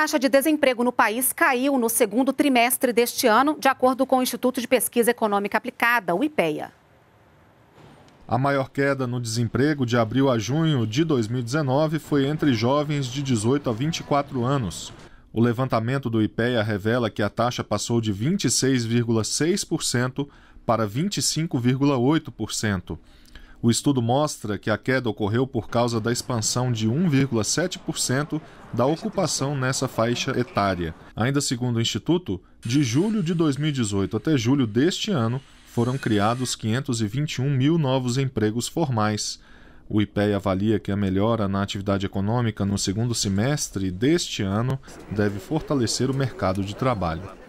taxa de desemprego no país caiu no segundo trimestre deste ano, de acordo com o Instituto de Pesquisa Econômica Aplicada, o IPEA. A maior queda no desemprego de abril a junho de 2019 foi entre jovens de 18 a 24 anos. O levantamento do IPEA revela que a taxa passou de 26,6% para 25,8%. O estudo mostra que a queda ocorreu por causa da expansão de 1,7% da ocupação nessa faixa etária. Ainda segundo o Instituto, de julho de 2018 até julho deste ano, foram criados 521 mil novos empregos formais. O IPEA avalia que a melhora na atividade econômica no segundo semestre deste ano deve fortalecer o mercado de trabalho.